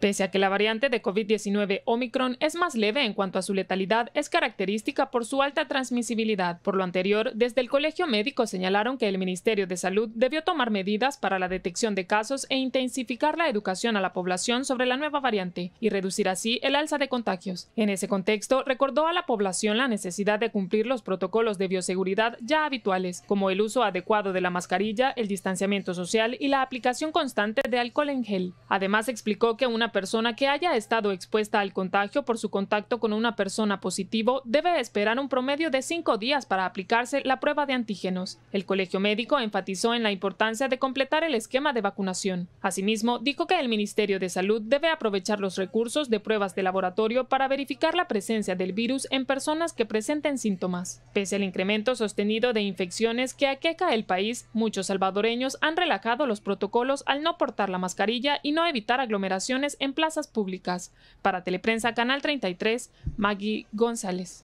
Pese a que la variante de COVID-19 Omicron es más leve en cuanto a su letalidad, es característica por su alta transmisibilidad. Por lo anterior, desde el Colegio Médico señalaron que el Ministerio de Salud debió tomar medidas para la detección de casos e intensificar la educación a la población sobre la nueva variante y reducir así el alza de contagios. En ese contexto, recordó a la población la necesidad de cumplir los protocolos de bioseguridad ya habituales, como el uso adecuado de la mascarilla, el distanciamiento social y la aplicación constante de alcohol en gel. Además, explicó que una persona que haya estado expuesta al contagio por su contacto con una persona positivo debe esperar un promedio de cinco días para aplicarse la prueba de antígenos. El colegio médico enfatizó en la importancia de completar el esquema de vacunación. Asimismo, dijo que el Ministerio de Salud debe aprovechar los recursos de pruebas de laboratorio para verificar la presencia del virus en personas que presenten síntomas. Pese al incremento sostenido de infecciones que aqueca el país, muchos salvadoreños han relajado los protocolos al no portar la mascarilla y no evitar aglomeraciones en plazas públicas. Para Teleprensa Canal 33, Maggie González.